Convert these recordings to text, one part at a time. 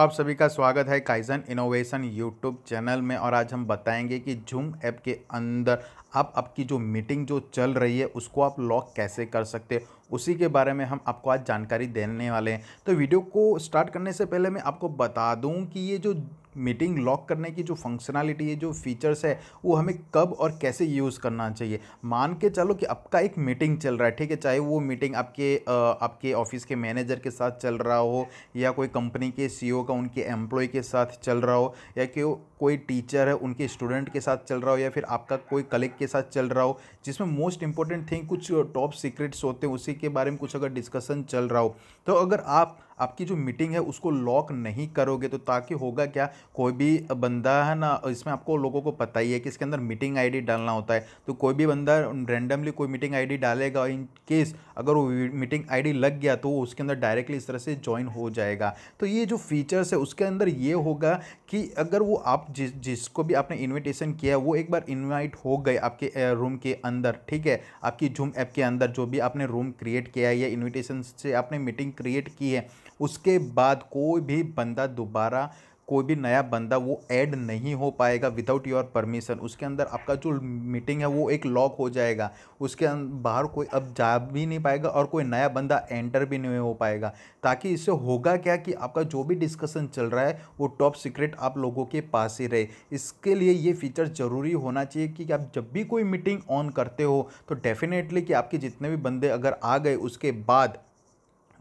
आप सभी का स्वागत है काइजन इनोवेशन यूट्यूब चैनल में और आज हम बताएंगे कि जूम ऐप के अंदर आप आपकी जो मीटिंग जो चल रही है उसको आप लॉक कैसे कर सकते हैं उसी के बारे में हम आपको आज जानकारी देने वाले हैं तो वीडियो को स्टार्ट करने से पहले मैं आपको बता दूं कि ये जो मीटिंग लॉक करने की जो फंक्शनैलिटी है जो फीचर्स है वो हमें कब और कैसे यूज़ करना चाहिए मान के चलो कि आपका एक मीटिंग चल रहा है ठीक है चाहे वो मीटिंग आपके आपके ऑफिस के मैनेजर के साथ चल रहा हो या कोई कंपनी के सीईओ e का उनके एम्प्लॉय के साथ चल रहा हो या कि कोई टीचर है उनके स्टूडेंट के साथ चल रहा हो या फिर आपका कोई कलीग के साथ चल रहा हो जिसमें मोस्ट इंपॉर्टेंट थिंग कुछ टॉप सीक्रेट्स होते हैं उसी के बारे में कुछ अगर डिस्कशन चल रहा हो तो अगर आप आपकी जो मीटिंग है उसको लॉक नहीं करोगे तो ताकि होगा क्या कोई भी बंदा है ना इसमें आपको लोगों को पता ही है कि इसके अंदर मीटिंग आईडी डालना होता है तो कोई भी बंदा रैंडमली कोई मीटिंग आईडी डालेगा इन केस अगर वो मीटिंग आईडी लग गया तो वो उसके अंदर डायरेक्टली इस तरह से ज्वाइन हो जाएगा तो ये जो फीचर्स है उसके अंदर ये होगा कि अगर वो आप जिस जिसको भी आपने इन्विटेशन किया है वो एक बार इन्वाइट हो गए आपके रूम के अंदर ठीक है आपकी जूम ऐप के अंदर जो भी आपने रूम क्रिएट किया है या इन्विटेशन से आपने मीटिंग क्रिएट की है उसके बाद कोई भी बंदा दोबारा कोई भी नया बंदा वो ऐड नहीं हो पाएगा विदाउट योर परमिशन उसके अंदर आपका जो मीटिंग है वो एक लॉक हो जाएगा उसके अं-, बाहर कोई अब जा भी नहीं पाएगा और कोई नया बंदा एंटर भी नहीं हो पाएगा ताकि इससे होगा क्या कि आपका जो भी डिस्कशन चल रहा है वो टॉप सीक्रेट आप लोगों के पास ही रहे इसके लिए ये फीचर ज़रूरी होना चाहिए कि आप जब भी कोई मीटिंग ऑन करते हो तो डेफिनेटली कि आपके जितने भी बंदे अगर आ गए उसके बाद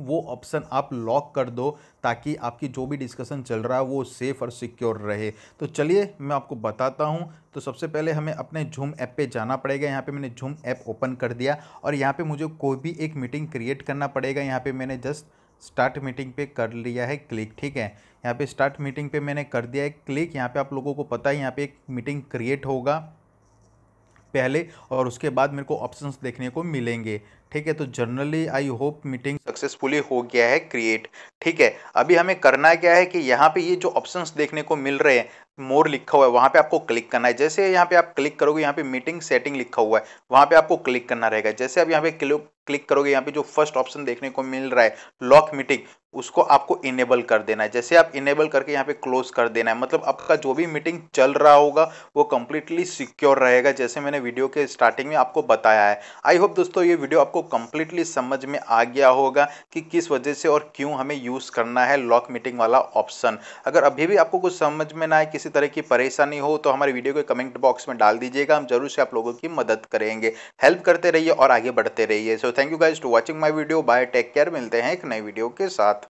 वो ऑप्शन आप लॉक कर दो ताकि आपकी जो भी डिस्कशन चल रहा है वो सेफ़ और सिक्योर रहे तो चलिए मैं आपको बताता हूँ तो सबसे पहले हमें अपने झूम ऐप पे जाना पड़ेगा यहाँ पे मैंने झूम ऐप ओपन कर दिया और यहाँ पे मुझे कोई भी एक मीटिंग क्रिएट करना पड़ेगा यहाँ पे मैंने जस्ट स्टार्ट मीटिंग पे कर लिया है क्लिक ठीक है यहाँ पे स्टार्ट मीटिंग पे मैंने कर दिया है क्लिक यहाँ पे आप लोगों को पता है यहाँ पे एक मीटिंग क्रिएट होगा पहले और उसके बाद मेरे को ऑप्शंस देखने को मिलेंगे ठीक है तो generally I hope meeting successfully हो गया है क्रिएट ठीक है अभी हमें करना क्या है कि यहाँ पे ये जो ऑप्शंस देखने को मिल रहे हैं मोर लिखा हुआ है वहाँ पे आपको क्लिक करना है जैसे यहाँ पे आप क्लिक करोगे यहाँ पे मीटिंग सेटिंग लिखा हुआ है वहाँ पे आपको क्लिक करना रहेगा जैसे आप यहाँ पे क्लिक करोगे यहाँ पे जो फर्स्ट ऑप्शन देखने को मिल रहा है लॉक मीटिंग उसको आपको इनेबल कर देना है जैसे आप इनेबल करके यहाँ पे क्लोज कर देना है मतलब आपका जो भी मीटिंग चल रहा होगा वो कम्प्लीटली सिक्योर रहेगा जैसे मैंने वीडियो के स्टार्टिंग में आपको बताया है आई होप दोस्तों ये वीडियो आपको कम्प्लीटली समझ में आ गया होगा कि किस वजह से और क्यों हमें यूज़ करना है लॉक मीटिंग वाला ऑप्शन अगर अभी भी आपको कुछ समझ में ना आए किसी तरह की परेशानी हो तो हमारे वीडियो के कमेंट बॉक्स में डाल दीजिएगा हम जरूर से आप लोगों की मदद करेंगे हेल्प करते रहिए और आगे बढ़ते रहिए so thank you guys to watching my video bye take care मिलते हैं एक नई वीडियो के साथ